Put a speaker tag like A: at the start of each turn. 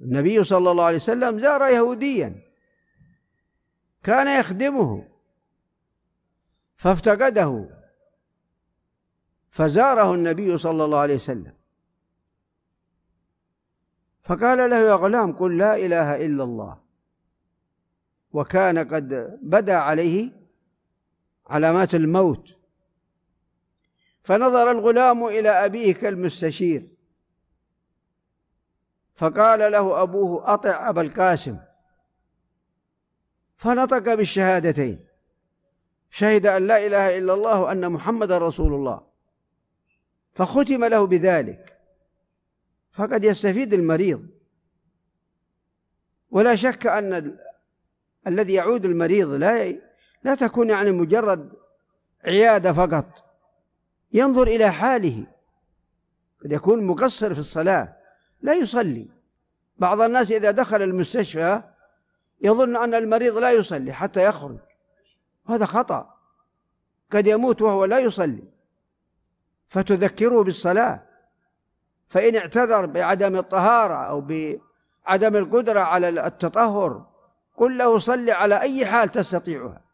A: النبي صلى الله عليه وسلم زار يهوديا كان يخدمه فافتقده فزاره النبي صلى الله عليه وسلم فقال له يا غلام قل لا اله الا الله وكان قد بدا عليه علامات الموت فنظر الغلام الى ابيه كالمستشير فقال له أبوه أطع أبا القاسم فنطق بالشهادتين شهد أن لا إله إلا الله وأن محمد رسول الله فختم له بذلك فقد يستفيد المريض ولا شك أن ال... الذي يعود المريض لا ي... لا تكون يعني مجرد عيادة فقط ينظر إلى حاله قد يكون مقصر في الصلاة لا يصلي بعض الناس إذا دخل المستشفى يظن أن المريض لا يصلي حتى يخرج هذا خطأ قد يموت وهو لا يصلي فتذكره بالصلاة فإن اعتذر بعدم الطهارة أو بعدم القدرة على التطهر قل له صل على أي حال تستطيعها